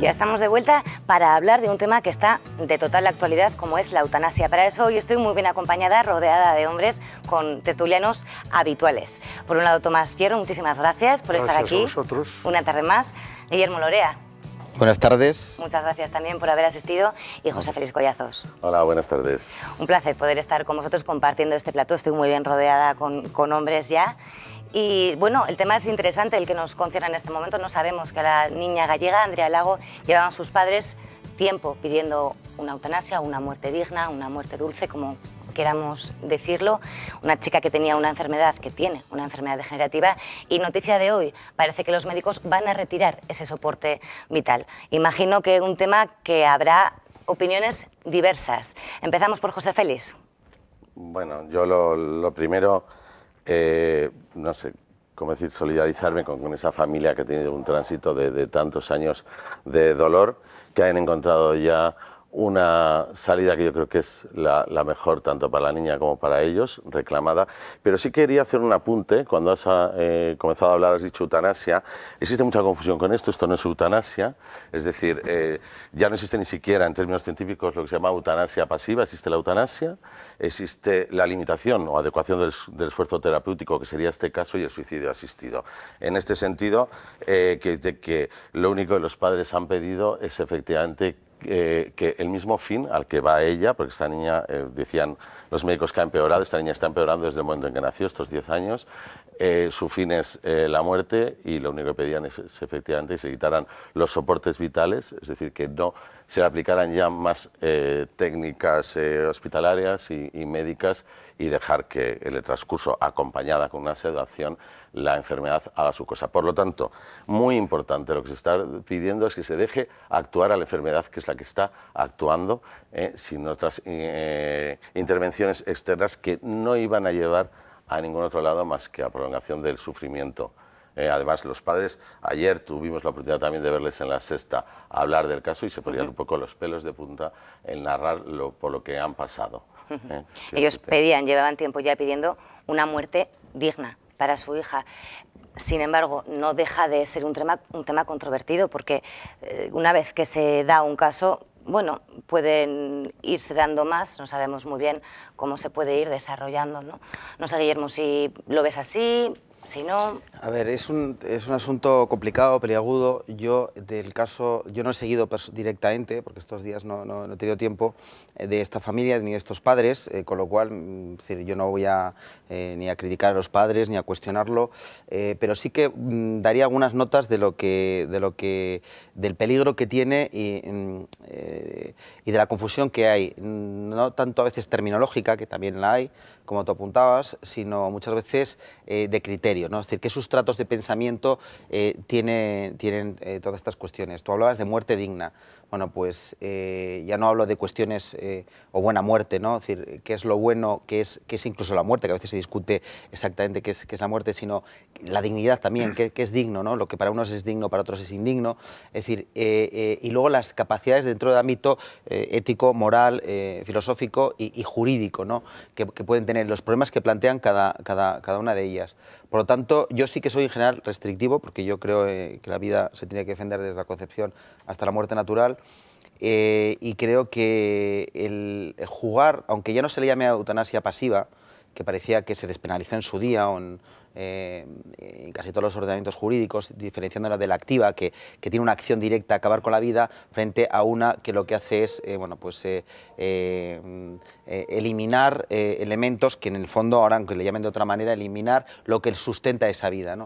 Ya estamos de vuelta para hablar de un tema que está de total actualidad, como es la eutanasia. Para eso hoy estoy muy bien acompañada, rodeada de hombres con tetulianos habituales. Por un lado, Tomás Cierro, muchísimas gracias por estar aquí. A vosotros. Una tarde más. Guillermo Lorea. Buenas tardes. Muchas gracias también por haber asistido y José Félix Collazos. Hola, buenas tardes. Un placer poder estar con vosotros compartiendo este plato. Estoy muy bien rodeada con, con hombres ya y bueno, el tema es interesante, el que nos concierne en este momento. No sabemos que la niña gallega, Andrea Lago, llevaban sus padres tiempo pidiendo una eutanasia, una muerte digna, una muerte dulce, como queramos decirlo, una chica que tenía una enfermedad, que tiene una enfermedad degenerativa, y noticia de hoy, parece que los médicos van a retirar ese soporte vital. Imagino que un tema que habrá opiniones diversas. Empezamos por José Félix. Bueno, yo lo primero eh, no sé, cómo decir, solidarizarme con, esa familia que ha tenido un tránsito de, de tantos años de dolor, que han encontrado ya una salida que yo creo que es la, mejor tanto para la niña como para ellos, reclamada. Pero sí quería hacer un apunte, cuando has eh, comenzado a hablar has dicho eutanasia, existe mucha confusión con esto, esto no es eutanasia, es decir, eh, ya no existe ni siquiera en términos científicos lo que se llama eutanasia pasiva, existe la eutanasia, existe la limitación o adecuación del, esfuerzo terapéutico, que sería este caso, y el suicidio asistido. En este sentido, eh, que, de, que lo único que los padres han pedido es efectivamente eh, que el mismo fin al que va ella, porque esta niña, eh, decían los médicos que ha empeorado, esta niña está empeorando desde el momento en que nació, estos 10 años, eh, su fin es la muerte y lo único que pedían es, efectivamente que se quitaran los soportes vitales, es decir, que no se aplicaran ya más técnicas hospitalarias y médicas y dejar que el transcurso acompañada con una sedación la enfermedad haga su cosa. Por lo tanto, muy importante lo que se está pidiendo es que se deje actuar a la enfermedad que es la que está actuando eh, sin otras eh, eh, intervenciones externas que no iban a llevar a ningún otro lado más que a prolongación del sufrimiento eh, además, los padres, ayer tuvimos la oportunidad también de verles en la sexta hablar del caso y se ponían un poco los pelos de punta en narrar lo, por lo que han pasado. ¿eh? Ellos pedían, llevaban tiempo ya pidiendo una muerte digna para su hija. Sin embargo, no deja de ser un tema, un tema controvertido porque eh, una vez que se da un caso, bueno, pueden irse dando más, no sabemos muy bien cómo se puede ir desarrollando. ¿no? no sé, Guillermo, si lo ves así, a ver, es un, es un asunto complicado, peliagudo. Yo del caso, yo no he seguido directamente, porque estos días no, he tenido tiempo, eh, de esta familia ni de estos padres, eh, con lo cual mm, yo no voy a, eh, ni a criticar a los padres ni a cuestionarlo, pero sí que mm, daría algunas notas de lo que, de lo que, del peligro que tiene y mm, de la confusión que hay, no tanto a veces terminológica, que también la hay, como tú apuntabas, sino muchas veces eh, de criterio, ¿no? Es decir, qué sustratos de pensamiento eh, tienen eh, todas estas cuestiones. Tú hablabas de muerte digna bueno, pues eh, ya no hablo de cuestiones eh, o buena muerte, ¿no? Es decir, qué es lo bueno, qué es, qué es incluso la muerte, que a veces se discute exactamente qué es, la muerte, sino la dignidad también, qué, es digno, ¿no? Lo que para unos es digno, para otros es indigno. Es decir, eh, y luego las capacidades dentro del ámbito ético, moral, filosófico y, jurídico, ¿no? Que, pueden tener, los problemas que plantean cada, cada una de ellas. Por lo tanto, yo sí que soy en general restrictivo, porque yo creo que la vida se tiene que defender desde la concepción hasta la muerte natural. Eh, y creo que el, jugar, aunque ya no se le llame eutanasia pasiva, que parecía que se despenalizó en su día o en, eh, en casi todos los ordenamientos jurídicos, la de la activa, que, tiene una acción directa a acabar con la vida, frente a una que lo que hace es eh, bueno, pues, eh, mm, eliminar elementos que en el fondo, ahora aunque le llamen de otra manera, eliminar lo que sustenta esa vida.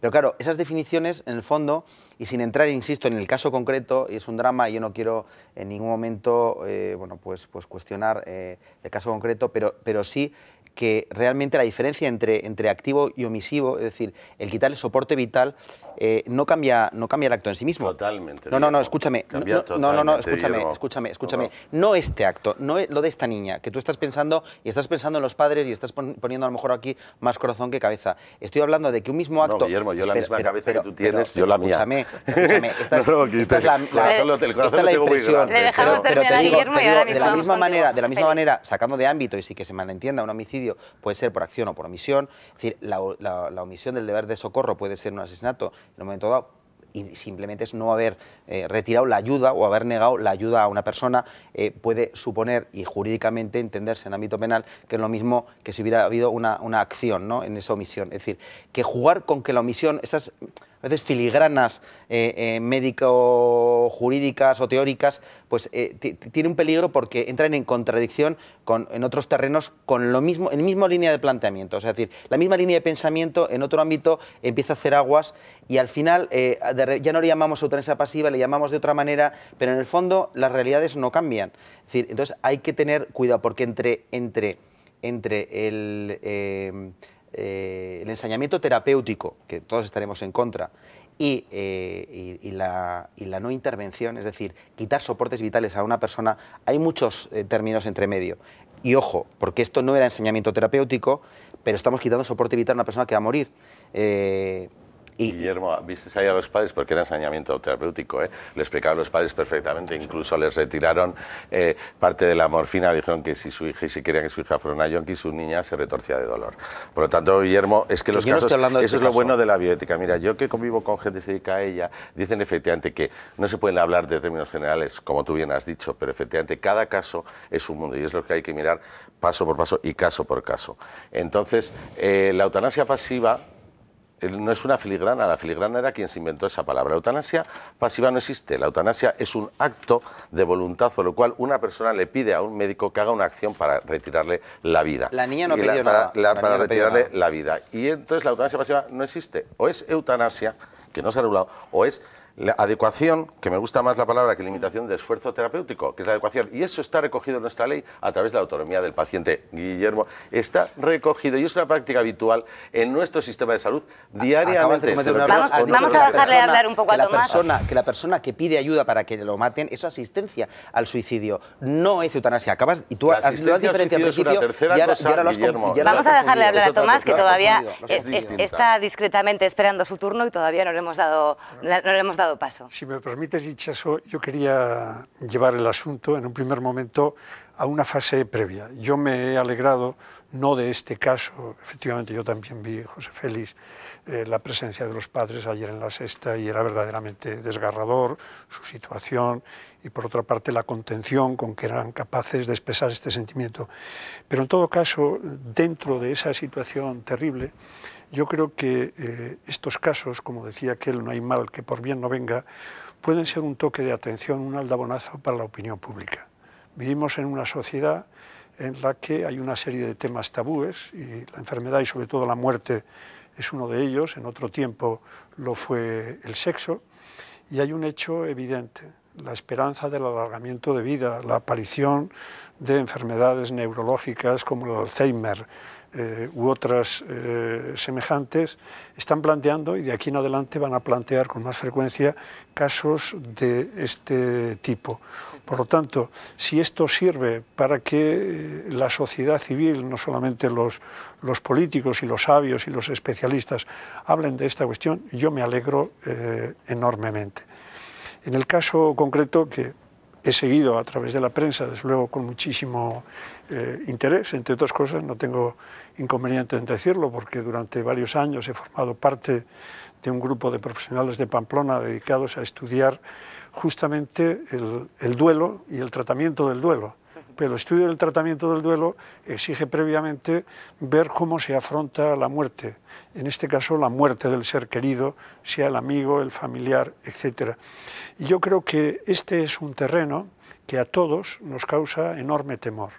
Pero claro, esas definiciones, en el fondo, y sin entrar, insisto, en el caso concreto, y es un drama, y yo no quiero en ningún momento bueno, pues, pues cuestionar el caso concreto, pero, pero sí que realmente la diferencia entre, entre activo y omisivo, es decir, el quitar el soporte vital, eh, no, cambia, no cambia el acto en sí mismo. Totalmente. No, no, no, escúchame. No, no, no, escúchame, escúchame, escúchame, No, este acto, no lo de esta niña, que tú estás pensando y estás pensando en los padres y estás poniendo a lo mejor aquí más corazón que cabeza. Estoy hablando de que un mismo acto. No, Guillermo, yo la misma cabeza que tú tienes, yo la mía. Escúchame, escúchame. Esta es, no, la, impresión. Le dejamos Guillermo y ahora De manera, de la misma manera, sacando de ámbito y sí que se malentienda un homicidio puede ser por acción o por omisión, es decir, la, omisión del deber de socorro puede ser un asesinato en un momento dado, y simplemente es no haber eh, retirado la ayuda o haber negado la ayuda a una persona eh, puede suponer y jurídicamente entenderse en ámbito penal que es lo mismo que si hubiera habido una, acción ¿no? en esa omisión. Es decir, que jugar con que la omisión, a veces filigranas eh, eh, médico-jurídicas o teóricas, pues eh, tiene un peligro porque entran en contradicción en otros terrenos con lo mismo, en la misma línea de planteamiento. es decir, la misma línea de pensamiento en otro ámbito empieza a hacer aguas y al final ya no le llamamos eutanasia pasiva, le llamamos de otra manera, pero en el fondo las realidades no cambian. Es decir, entonces hay que tener cuidado porque entre, entre, entre el eh, el enseñamiento terapéutico, que todos estaremos en contra, eh, y, la, no intervención, es decir, quitar soportes vitales a una persona, hay muchos eh, términos entre medio. Y ojo, porque esto no era enseñamiento terapéutico, pero estamos quitando soporte vital a una persona que va a morir. Guillermo, viste ahí a los padres, porque era ensañamiento terapéutico, ¿eh? le explicaba a los padres perfectamente, incluso les retiraron eh, parte de la morfina, dijeron que si su hija, y si querían que su hija fuera una yonki, su niña se retorcía de dolor. Por lo tanto, Guillermo, es que los yo casos, eso este es lo bueno de la bioética. Mira, yo que convivo con gente que se dedica a ella, dicen efectivamente que no se pueden hablar de términos generales, como tú bien has dicho, pero efectivamente cada caso es un mundo y es lo que hay que mirar paso por paso y caso por caso. Entonces, eh, la eutanasia pasiva no es una filigrana, la filigrana era quien se inventó esa palabra. La eutanasia pasiva no existe, la eutanasia es un acto de voluntad, por lo cual una persona le pide a un médico que haga una acción para retirarle la vida. La niña no pidió nada. Para, retirarle la vida. Y entonces la eutanasia pasiva no existe. O es eutanasia, que no se ha regulado, o es la adecuación, que me gusta más la palabra que limitación de esfuerzo terapéutico, que es la adecuación. Y eso está recogido en nuestra ley a través de la autonomía del paciente, Guillermo. Está recogido y es una práctica habitual en nuestro sistema de salud diariamente. vamos, a dejarle hablar un poco a Tomás. que la persona que pide ayuda para que lo maten, eso es asistencia al suicidio. No es eutanasia. Acabas y tú has, lo has diferenciado al principio y ahora, cosa, Guillermo, vamos a dejarle hablar a Tomás, que todavía está discretamente esperando su turno y todavía no le hemos dado, no le hemos dado paso. Si me permites, Ichaso, yo quería llevar el asunto en un primer momento a una fase previa. Yo me he alegrado no de este caso, efectivamente yo también vi, José Félix, eh, la presencia de los padres ayer en la sexta y era verdaderamente desgarrador su situación y por otra parte la contención con que eran capaces de expresar este sentimiento. Pero en todo caso, dentro de esa situación terrible, yo creo que eh, estos casos, como decía aquel, no hay mal que por bien no venga, pueden ser un toque de atención, un aldabonazo para la opinión pública. Vivimos en una sociedad en la que hay una serie de temas tabúes y la enfermedad y sobre todo la muerte es uno de ellos, en otro tiempo lo fue el sexo, y hay un hecho evidente, la esperanza del alargamiento de vida, la aparición de enfermedades neurológicas como el Alzheimer, eh, u otras eh, semejantes, están planteando y de aquí en adelante van a plantear con más frecuencia casos de este tipo. Por lo tanto, si esto sirve para que eh, la sociedad civil, no solamente los, los políticos y los sabios y los especialistas, hablen de esta cuestión, yo me alegro enormemente. En el caso concreto que he seguido a través de la prensa, desde luego con muchísimo eh, interés, entre otras cosas, no tengo inconveniente en decirlo, porque durante varios años he formado parte de un grupo de profesionales de Pamplona dedicados a estudiar justamente el, el duelo y el tratamiento del duelo. Pero el estudio del tratamiento del duelo exige previamente ver cómo se afronta la muerte, en este caso la muerte del ser querido, sea el amigo, el familiar, etc. Y yo creo que este es un terreno que a todos nos causa enorme temor.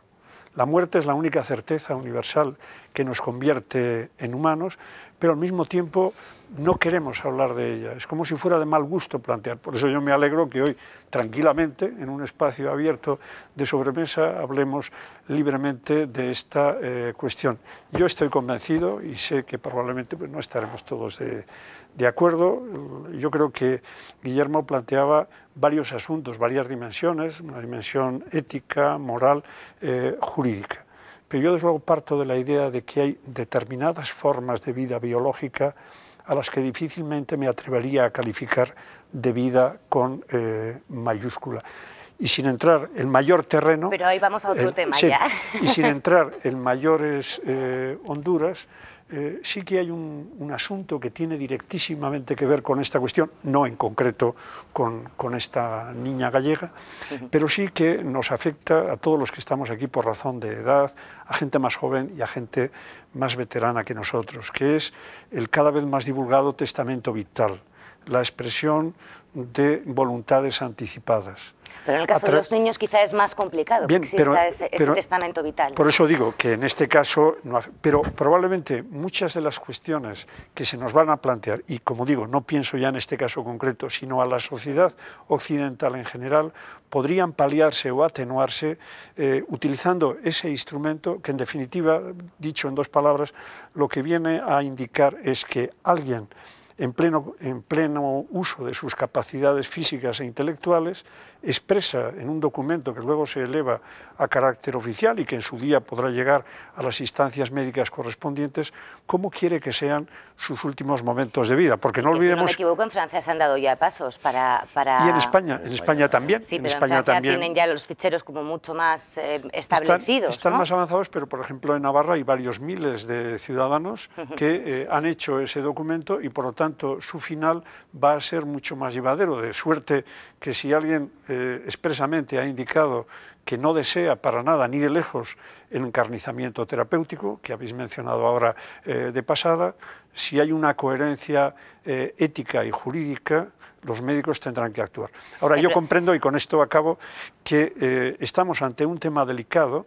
La muerte es la única certeza universal que nos convierte en humanos, pero al mismo tiempo no queremos hablar de ella. Es como si fuera de mal gusto plantear. Por eso yo me alegro que hoy, tranquilamente, en un espacio abierto de sobremesa, hablemos libremente de esta eh, cuestión. Yo estoy convencido y sé que probablemente pues, no estaremos todos de, de acuerdo. Yo creo que Guillermo planteaba varios asuntos, varias dimensiones, una dimensión ética, moral, eh, jurídica. Pero yo desde luego parto de la idea de que hay determinadas formas de vida biológica a las que difícilmente me atrevería a calificar de vida con eh, mayúscula. Y sin entrar en mayor terreno... Pero ahí vamos a otro tema ya. Y sin entrar en mayores eh, honduras, eh, sí que hay un, asunto que tiene directísimamente que ver con esta cuestión, no en concreto con, esta niña gallega, pero sí que nos afecta a todos los que estamos aquí por razón de edad, a gente más joven y a gente más veterana que nosotros, que es el cada vez más divulgado testamento vital, la expresión de voluntades anticipadas pero en el caso de los niños quizá es más complicado Bien, que ese, testamento vital. Por eso digo que en este caso, pero probablemente muchas de las cuestiones que se nos van a plantear, y como digo, no pienso ya en este caso concreto, sino a la sociedad occidental en general, podrían paliarse o atenuarse eh, utilizando ese instrumento que en definitiva, dicho en dos palabras, lo que viene a indicar es que alguien en pleno, en pleno uso de sus capacidades físicas e intelectuales expresa en un documento que luego se eleva a carácter oficial y que en su día podrá llegar a las instancias médicas correspondientes, cómo quiere que sean sus últimos momentos de vida. Porque no olvidemos... Si no me equivoco, en Francia se han dado ya pasos para... Y en España, en España también. Sí, en pero España en Francia tienen ya los ficheros como mucho más eh, establecidos. Están, más avanzados, pero por ejemplo en Navarra hay varios miles de ciudadanos que eh, han hecho ese documento y por lo tanto su final va a ser mucho más llevadero. De suerte que si alguien eh, expresamente ha indicado que no desea para nada ni de lejos el encarnizamiento terapéutico, que habéis mencionado ahora eh, de pasada, si hay una coherencia eh, ética y jurídica, los médicos tendrán que actuar. Ahora, yo comprendo, y con esto acabo, que estamos ante un tema delicado,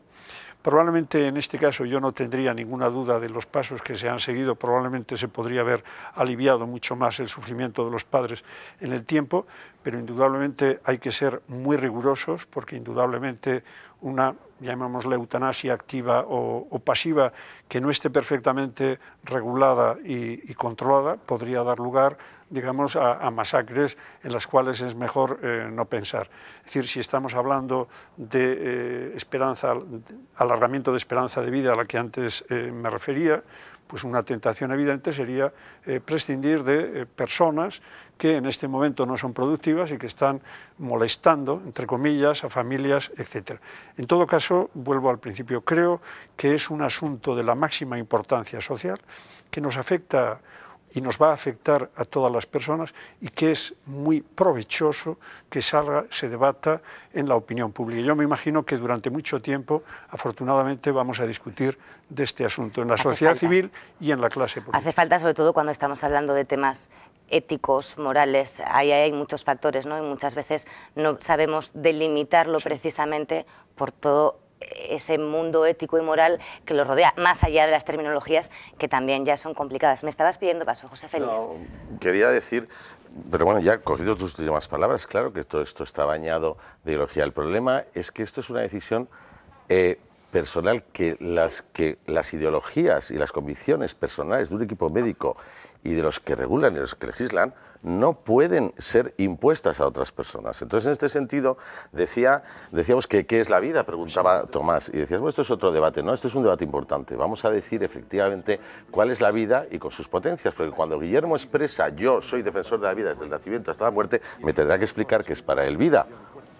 Probablemente en este caso yo no tendría ninguna duda de los pasos que se han seguido, probablemente se podría haber aliviado mucho más el sufrimiento de los padres en el tiempo, pero indudablemente hay que ser muy rigurosos porque indudablemente una, la eutanasia activa o, pasiva, que no esté perfectamente regulada y, y controlada, podría dar lugar digamos, a, masacres en las cuales es mejor eh, no pensar. Es decir, si estamos hablando de eh, esperanza, alargamiento de esperanza de vida a la que antes eh, me refería, pues una tentación evidente sería prescindir de personas que en este momento no son productivas y que están molestando, entre comillas, a familias, etc. En todo caso, vuelvo al principio, creo que es un asunto de la máxima importancia social que nos afecta y nos va a afectar a todas las personas y que es muy provechoso que salga, se debata en la opinión pública. Yo me imagino que durante mucho tiempo, afortunadamente, vamos a discutir de este asunto en la sociedad civil y en la clase pública. Hace falta, sobre todo, cuando estamos hablando de temas éticos, morales, hay muchos factores, ¿no? Y muchas veces no sabemos delimitarlo precisamente por todo ese mundo ético y moral que lo rodea, más allá de las terminologías que también ya son complicadas. Me estabas pidiendo paso, José Félix. quería decir, pero bueno, ya cogido tus últimas palabras, claro que todo esto está bañado de ideología. El problema es que esto es una decisión eh, personal que las, que las ideologías y las convicciones personales de un equipo médico y de los que regulan y los que legislan no pueden ser impuestas a otras personas. Entonces, en este sentido, decía, decíamos que qué es la vida, preguntaba Tomás, y decías, bueno, esto es otro debate, no, esto es un debate importante. Vamos a decir efectivamente cuál es la vida y con sus potencias, porque cuando Guillermo expresa yo soy defensor de la vida desde el nacimiento hasta la muerte, me tendrá que explicar qué es para él vida,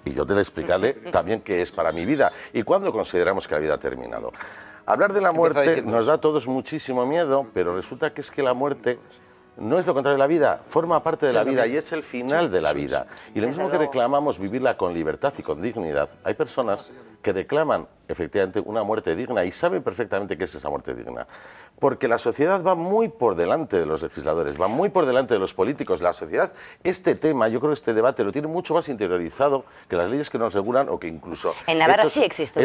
y yo te explicarle también qué es para mi vida y cuándo consideramos que la vida ha terminado. Hablar de la muerte nos da a todos muchísimo miedo, pero resulta que es que la muerte no es lo contrario de la vida, forma parte de la vida y es el final de la vida. Y lo mismo que reclamamos vivirla con libertad y con dignidad, hay personas que reclaman efectivamente una muerte digna y saben perfectamente qué es esa muerte digna porque la sociedad va muy por delante de los legisladores, va muy por delante de los políticos. La sociedad, este tema, yo creo que este debate lo tiene mucho más interiorizado que las leyes que nos regulan o que incluso... En Navarra verdad sí existe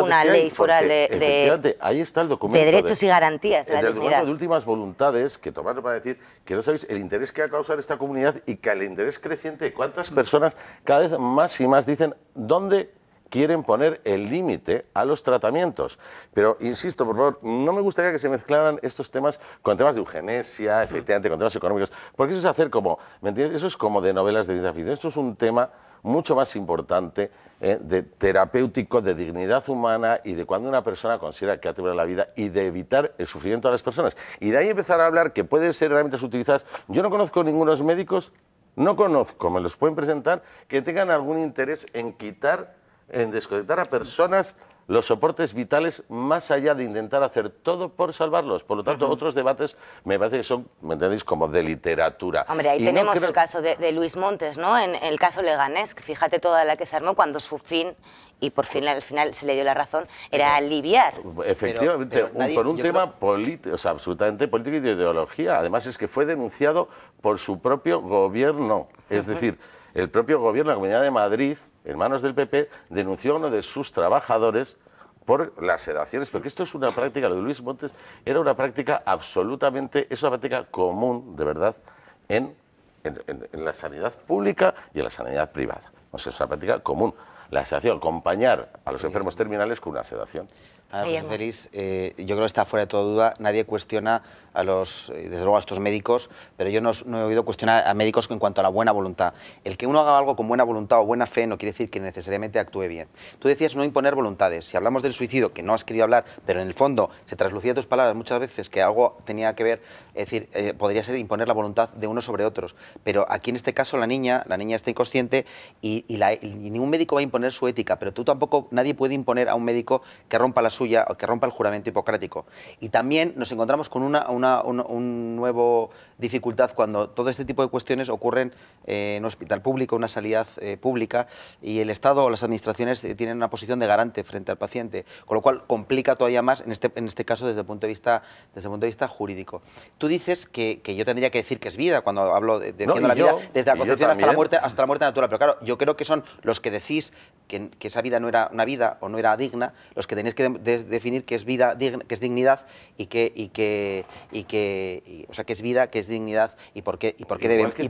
una, ley fuera de, ahí está el documento de derechos y garantías. De el documento de últimas voluntades que Tomás para decir que no sabéis el interés que ha causado esta comunidad y que el interés creciente de cuántas personas cada vez más y más dicen dónde quieren poner el límite a los tratamientos. Pero, insisto, por favor, no me gustaría que se mezclaran estos temas con temas de eugenesia, efectivamente, con temas económicos, porque eso es hacer como, ¿me entiendes? Eso es como de novelas de ciencia ficción. Esto es un tema mucho más importante, ¿eh? de terapéutico, de dignidad humana y de cuando una persona considera que ha terminado la vida y de evitar el sufrimiento a las personas. Y de ahí empezar a hablar que pueden ser herramientas utilizadas. Yo no conozco ningunos médicos, no conozco, me los pueden presentar, que tengan algún interés en quitar en desconectar a personas los soportes vitales más allá de intentar hacer todo por salvarlos. Por lo tanto, otros debates me parece que son, ¿me entendéis?, como de literatura. Hombre, ahí tenemos el caso de, Luis Montes, ¿no? En, el caso Leganés, fíjate toda la que se armó cuando su fin, y por fin al final se le dio la razón, era aliviar. Efectivamente, por un tema político, o sea, absolutamente político y de ideología. Además es que fue denunciado por su propio gobierno. Es decir, el propio gobierno de la Comunidad de Madrid en manos del PP, denunció a uno de sus trabajadores por las sedaciones, porque esto es una práctica, lo de Luis Montes era una práctica absolutamente, es una práctica común, de verdad, en, la sanidad pública y en la sanidad privada. O sea, es una práctica común. La sedación, acompañar a los enfermos terminales con una sedación. Ah, pues eh, yo creo que está fuera de toda duda, nadie cuestiona a los, eh, desde luego a estos médicos, pero yo no, he oído cuestionar a médicos en cuanto a la buena voluntad. El que uno haga algo con buena voluntad o buena fe no quiere decir que necesariamente actúe bien. Tú decías no imponer voluntades. Si hablamos del suicidio, que no has querido hablar, pero en el fondo se traslucía tus palabras muchas veces que algo tenía que ver, es decir, eh, podría ser imponer la voluntad de unos sobre otros. Pero aquí en este caso la niña, la niña está inconsciente y, ningún médico va a imponer su ética, pero tú tampoco, nadie puede imponer a un médico que rompa la suya o que rompa el juramento hipocrático. Y también nos encontramos con una una un, nuevo dificultad cuando todo este tipo de cuestiones ocurren eh, en un hospital público, una salida eh, pública, y el Estado o las administraciones eh, tienen una posición de garante frente al paciente, con lo cual complica todavía más, este, en este, caso, desde el punto de vista, desde el punto de vista jurídico. Tú dices que, yo tendría que decir que es vida cuando hablo de, la vida, desde la concepción hasta la, muerte, hasta la muerte natural, pero claro, yo creo que son los que decís que, esa vida no era una vida o no era digna, los que tenéis que definir que es vida, digna, que es dignidad y que, y que, o sea, que es vida, que es dignidad y por qué, y por qué debe, y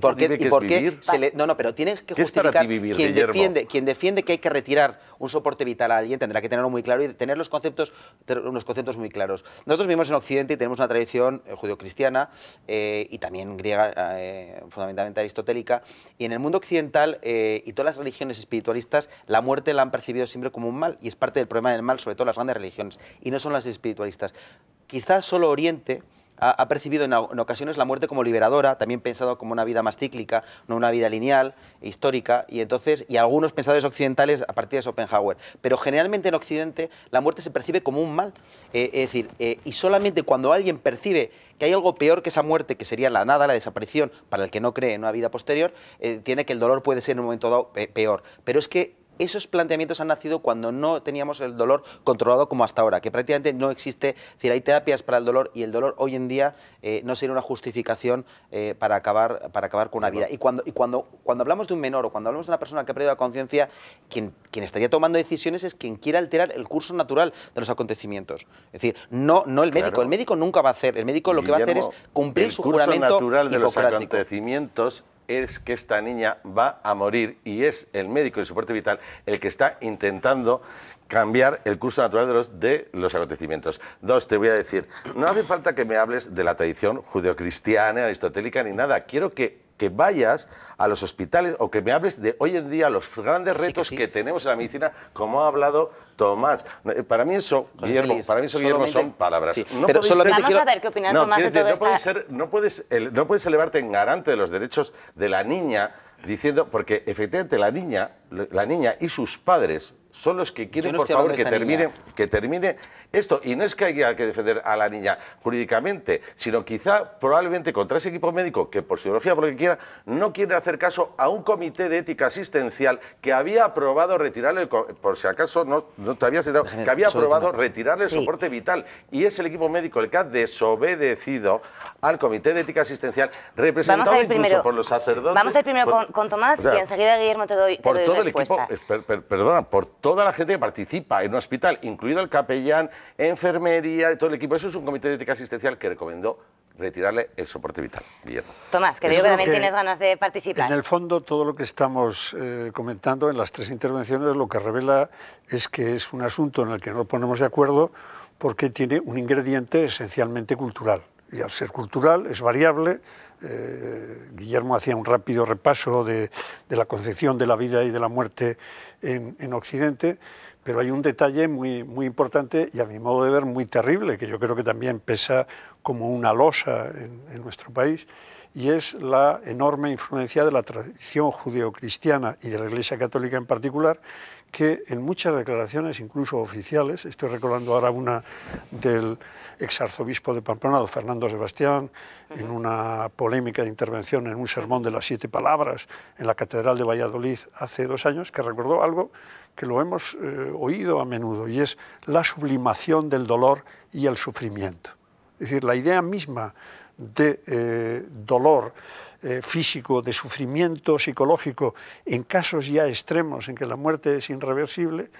por qué, no, no, pero tiene que justificar quien defiende, quien defiende que hay que retirar un soporte vital a alguien tendrá que tenerlo muy claro y tener los conceptos, unos conceptos muy claros. Nosotros vivimos en Occidente y tenemos una tradición eh, judío cristiana eh, y también griega, eh, fundamentalmente aristotélica, y en el mundo occidental y todas las religiones espiritualistas la muerte la han percibido siempre como un mal y es parte del problema del mal, sobre todo las grandes religiones y no son las espiritualistas quizás solo Oriente ha, percibido en, ocasiones la muerte como liberadora, también pensado como una vida más cíclica, no una vida lineal, histórica, y entonces, y algunos pensadores occidentales a partir de Schopenhauer. Pero generalmente en Occidente la muerte se percibe como un mal. Eh, es decir, eh, y solamente cuando alguien percibe que hay algo peor que esa muerte, que sería la nada, la desaparición, para el que no cree en una vida posterior, eh, tiene que el dolor puede ser en un momento dado peor. Pero es que esos planteamientos han nacido cuando no teníamos el dolor controlado como hasta ahora, que prácticamente no existe, es decir, hay terapias para el dolor y el dolor hoy en día eh, no sería una justificación eh, para, acabar, para acabar con una vida. Y cuando, y cuando, cuando hablamos de un menor o cuando hablamos de una persona que ha perdido la conciencia, quien, quien estaría tomando decisiones es quien quiera alterar el curso natural de los acontecimientos. Es decir, no, no el médico, el médico nunca va a hacer, el médico lo que va a hacer es cumplir su curso juramento natural de los acontecimientos es que esta niña va a morir y es el médico de soporte vital el que está intentando cambiar el curso natural de los, de los acontecimientos. Dos, te voy a decir, no hace falta que me hables de la tradición judeocristiana, aristotélica, ni nada. Quiero que que vayas a los hospitales o que me hables de hoy en día los grandes retos que, tenemos en la medicina, como ha hablado Tomás. Eh, para mí eso, Guillermo, para mí eso, Guillermo, son palabras. no pero solamente vamos a ver qué Tomás de todo no, puedes no, puedes, no puedes elevarte en garante de los derechos de la niña diciendo, porque efectivamente la niña, la niña y sus padres son los que quieren, por favor, que termine, que termine esto. Y no es que haya que defender a la niña jurídicamente, sino quizá probablemente contra ese equipo médico que por psicología, porque por lo que quiera, no quiere hacer caso a un comité de ética asistencial que había aprobado retirarle, el, por si acaso no, no te había sentado, pues que había aprobado retirarle el soporte vital. Y es el equipo médico el que ha desobedecido al comité de ética asistencial, representado incluso por los sacerdotes. Vamos a ir primero con, Tomás y enseguida, Guillermo, te doy, por todo el equipo, perdona, por toda la gente que participa en un hospital, incluido el capellán, enfermería, todo el equipo. Eso es un comité de ética asistencial que recomendó retirarle el soporte vital. Bien. Tomás, que que también tienes ganas de participar. En el fondo, todo lo que estamos eh, comentando en las tres intervenciones lo que revela es que es un asunto en el que no ponemos de acuerdo porque tiene un ingrediente esencialmente cultural y al ser cultural es variable. Eh, Guillermo hacía un rápido repaso de, la concepción de la vida y de la muerte en, Occidente, pero hay un detalle muy, importante y a mi modo de ver muy terrible, que yo creo que también pesa como una losa en, en nuestro país, y es la enorme influencia de la tradición judeocristiana y de la Iglesia Católica en particular, que en muchas declaraciones, incluso oficiales, estoy recordando ahora una del exarzobispo de Pamplona, Fernando Sebastián, en una polémica intervención en un sermón de las siete palabras en la Catedral de Valladolid hace dos años, que recordó algo que lo hemos eh, oído a menudo, y es la sublimación del dolor y el sufrimiento. Es decir, la idea misma de eh, dolor, eh, físico, de sufrimiento psicológico, en casos ya extremos en que la muerte es irreversible,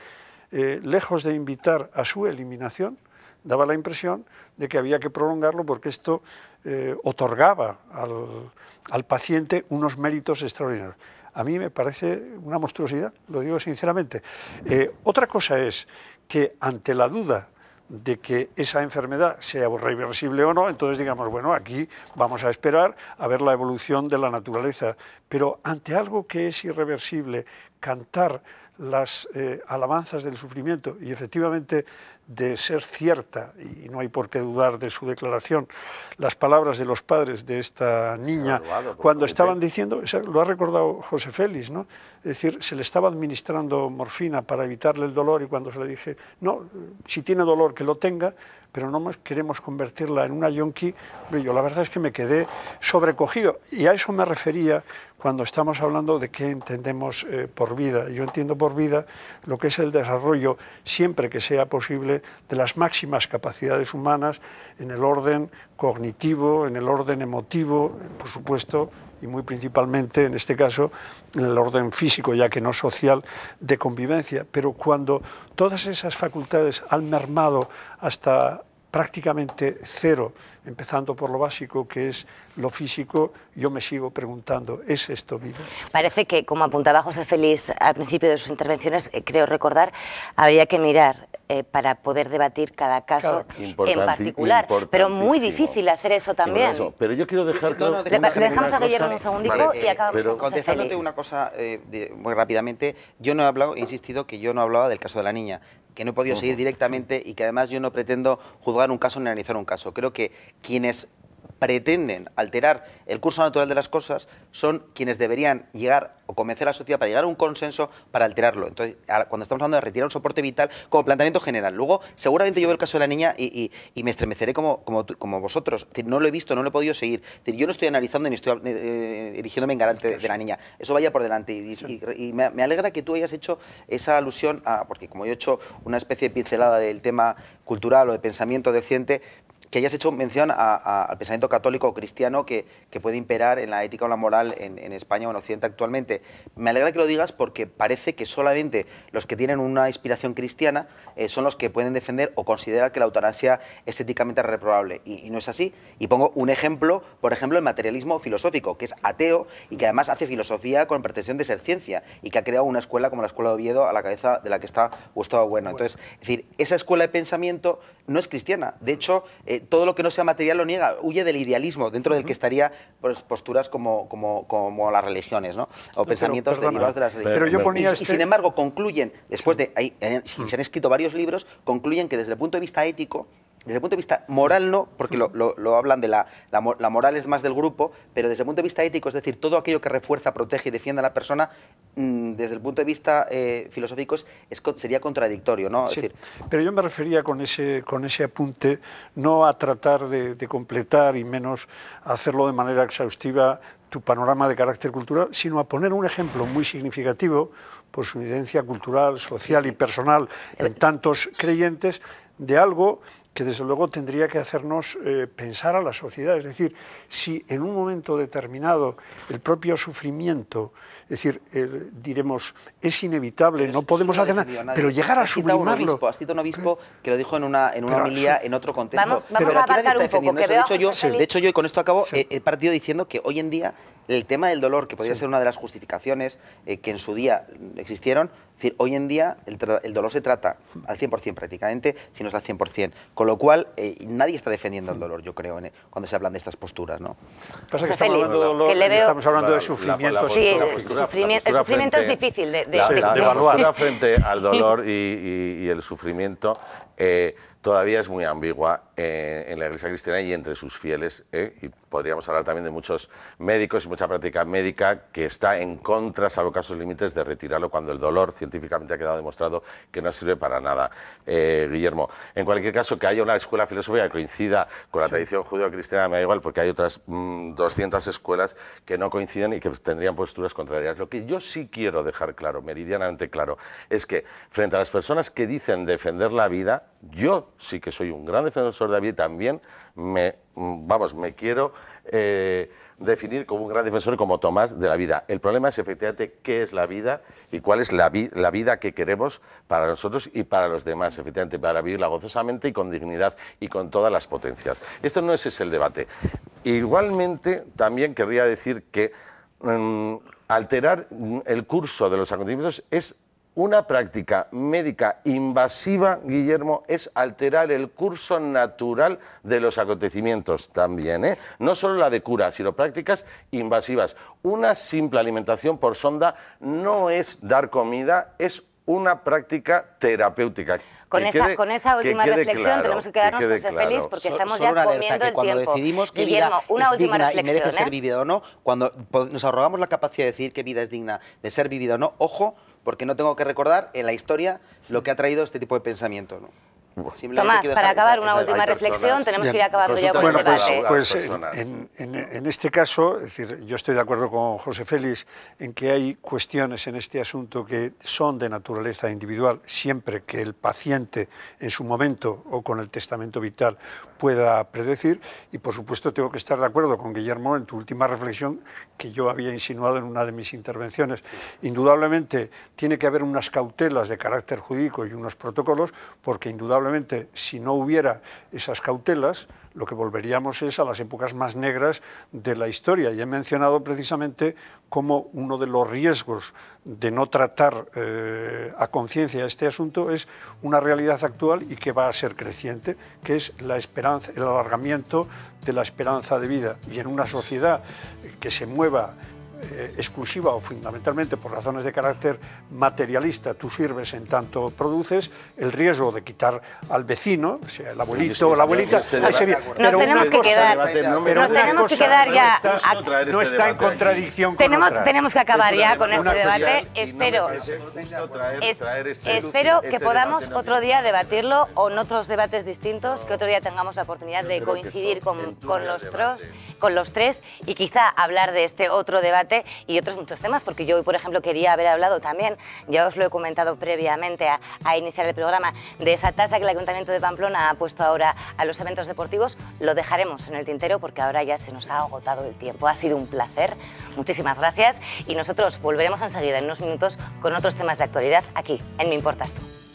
eh, lejos de invitar a su eliminación, daba la impresión de que había que prolongarlo porque esto eh, otorgaba al, paciente unos méritos extraordinarios. A mí me parece una monstruosidad, lo digo sinceramente. otra cosa es que ante la duda de que esa enfermedad sea reversible o no, entonces digamos, bueno, aquí vamos a esperar a ver la evolución de la naturaleza. Pero ante algo que es irreversible, cantar las eh, alabanzas del sufrimiento, y efectivamente de ser cierta, y no hay por qué dudar de su declaración, las palabras de los padres de esta niña, cuando estaban diciendo, lo ha recordado José Félix, ¿no? es decir, se le estaba administrando morfina para evitarle el dolor y cuando se le dije, no, si tiene dolor que lo tenga, pero no queremos convertirla en una yonqui... yo la verdad es que me quedé sobrecogido y a eso me refería cuando estamos hablando de qué entendemos eh, por vida. Yo entiendo por vida lo que es el desarrollo, siempre que sea posible, de las máximas capacidades humanas en el orden cognitivo, en el orden emotivo, por supuesto, y muy principalmente, en este caso, en el orden físico, ya que no social, de convivencia. Pero cuando todas esas facultades han mermado hasta prácticamente cero, empezando por lo básico que es lo físico, yo me sigo preguntando, ¿es esto vida? Parece que, como apuntaba José Félix al principio de sus intervenciones, eh, creo recordar, habría que mirar eh, para poder debatir cada caso en particular. Pero muy difícil hacer eso también. pero yo quiero dejar eh, Le, dejamos un segundito y acabamos Contestándote una cosa eh, muy rápidamente, yo no he hablado, he insistido que yo no hablaba del caso de la niña que no he podido seguir directamente y que además yo no pretendo juzgar un caso ni analizar un caso. Creo que quienes pretenden alterar el curso natural de las cosas son quienes deberían llegar o convencer a la sociedad para llegar a un consenso para alterarlo. Entonces, cuando estamos hablando de retirar un soporte vital como planteamiento general. Luego, seguramente yo veo el caso de la niña y, me estremeceré como, como, como vosotros. no lo he visto, no lo he podido seguir. yo no estoy analizando ni estoy dirigiéndome eh, eh, erigiéndome en garante de, la niña. Eso vaya por delante. Y, me, alegra que tú hayas hecho esa alusión a, porque como yo he hecho una especie de pincelada del tema cultural o de pensamiento de Occidente, que hayas hecho mención al pensamiento católico o cristiano que, puede imperar en la ética o la moral en, España o en Occidente actualmente. Me alegra que lo digas porque parece que solamente los que tienen una inspiración cristiana eh, son los que pueden defender o considerar que la eutanasia es éticamente reprobable. Y, no es así. Y pongo un ejemplo, por ejemplo, el materialismo filosófico, que es ateo y que además hace filosofía con pretensión de ser ciencia y que ha creado una escuela como la Escuela de Oviedo a la cabeza de la que está Gustavo Bueno. Entonces, es decir, esa escuela de pensamiento no es cristiana. De hecho, eh, todo lo que no sea material lo niega, huye del idealismo, dentro del que estaría pues, posturas como, como, las religiones, ¿no? O pensamientos derivados de las religiones. y, este sin embargo concluyen, después de, eh, mm. se han escrito varios libros, concluyen que desde el punto de vista ético, desde el punto de vista moral no, porque lo, hablan de la, la, moral es más del grupo, pero desde el punto de vista ético, es decir, todo aquello que refuerza, protege y defiende a la persona, mm, desde el punto de vista eh, filosófico es, sería contradictorio, ¿no? decir, pero yo me refería con ese, con ese apunte no a tratar de, completar y menos hacerlo de manera exhaustiva tu panorama de carácter cultural, sino a poner un ejemplo muy significativo por su evidencia cultural, social y personal en tantos creyentes de algo que desde luego tendría que hacernos eh, pensar a la sociedad. Es decir, si en un momento determinado el propio sufrimiento, es decir, diremos, es inevitable, no podemos hacer nada, pero llegar a sublimarlo... has citado un obispo que lo dijo en una, en en otro contexto. a un poco. Que de, hecho, yo, de hecho, yo, y con esto acabo, eh, he, partido diciendo que hoy en día el tema del dolor, que podría ser una de las justificaciones eh, que en su día existieron, decir, hoy en día el, dolor se trata al 100% prácticamente, si no es al 100%. Con lo cual, eh, nadie está defendiendo el dolor, yo creo, cuando se hablan de estas posturas. ¿no? que estamos, hablando de, estamos hablando de sufrimiento. sí, el, sufrimiento, es difícil de, de, la, de, evaluar. frente al dolor y, el sufrimiento eh, todavía es muy ambigua eh, en la Iglesia cristiana y entre sus fieles. y podríamos hablar también de muchos médicos y mucha práctica médica que está en contra, salvo casos límites, de retirarlo cuando el dolor científicamente ha quedado demostrado que no sirve para nada, eh, Guillermo. En cualquier caso, que haya una escuela filosófica que coincida con la tradición judío cristiana me da igual, porque hay otras 200 mm, escuelas que no coinciden y que tendrían posturas contrarias. Lo que yo sí quiero dejar claro, meridianamente claro, es que frente a las personas que dicen defender la vida, yo sí que soy un gran defensor de la vida y también me, mm, vamos, me quiero... Eh, definir como un gran defensor como Tomás de la vida. El problema es efectivamente qué es la vida y cuál es la, vida que queremos para nosotros y para los demás, efectivamente, para vivirla gozosamente y con dignidad y con todas las potencias. Esto no ese es el debate. Igualmente, también querría decir que mm, alterar el curso de los acontecimientos es una práctica médica invasiva, Guillermo, es alterar el curso natural de los acontecimientos también. ¿eh? No solo la de cura, sino prácticas invasivas. Una simple alimentación por sonda no es dar comida, es una práctica terapéutica. Con, esa, última reflexión tenemos que quedarnos que José porque estamos ya comiendo el cuando tiempo. que Guillermo, vida una última reflexión, y merece ser ¿eh? vivida o no, cuando nos arrogamos la capacidad de decir que vida es digna de ser vivida o no, ojo, porque no tengo que recordar en la historia lo que ha traído este tipo de pensamiento. Tomás, para acabar, una última reflexión, tenemos que ir acabando ya con debate. Pues, eh, pues, en, este caso, es decir, yo estoy de acuerdo con José Félix en que hay cuestiones en este asunto que son de naturaleza individual, siempre que el paciente en su momento o con el testamento vital pueda predecir, y por supuesto tengo que estar de acuerdo con Guillermo en tu última reflexión que yo había insinuado en una de mis intervenciones. Indudablemente tiene que haber unas cautelas de carácter jurídico y unos protocolos, porque indudablemente probablemente, si no hubiera esas cautelas, lo que volveríamos es a las épocas más negras de la historia. Y he mencionado precisamente cómo uno de los riesgos de no tratar eh, a conciencia este asunto es una realidad actual y que va a ser creciente, que es la esperanza, el alargamiento de la esperanza de vida. Y en una sociedad que se mueva eh, exclusiva o fundamentalmente por razones de carácter materialista tú sirves en tanto produces, el riesgo de quitar al vecino, sea el abuelito o la abuelita, este nos tenemos que quedar, este tenemos que quedar ya, no está, este en contradicción con tenemos, tenemos que acabar ya con este debate, espero, espero que podamos otro día debatirlo o en otros debates distintos, que otro día tengamos la oportunidad de coincidir con, los tres con los tres y quizá hablar de este otro debate y otros muchos temas, porque yo hoy, por ejemplo, quería haber hablado también, ya os lo he comentado previamente a, a iniciar el programa, de esa tasa que el Ayuntamiento de Pamplona ha puesto ahora a los eventos deportivos, lo dejaremos en el tintero porque ahora ya se nos ha agotado el tiempo. Ha sido un placer, muchísimas gracias y nosotros volveremos enseguida en unos minutos con otros temas de actualidad aquí, en Me Importas Tú.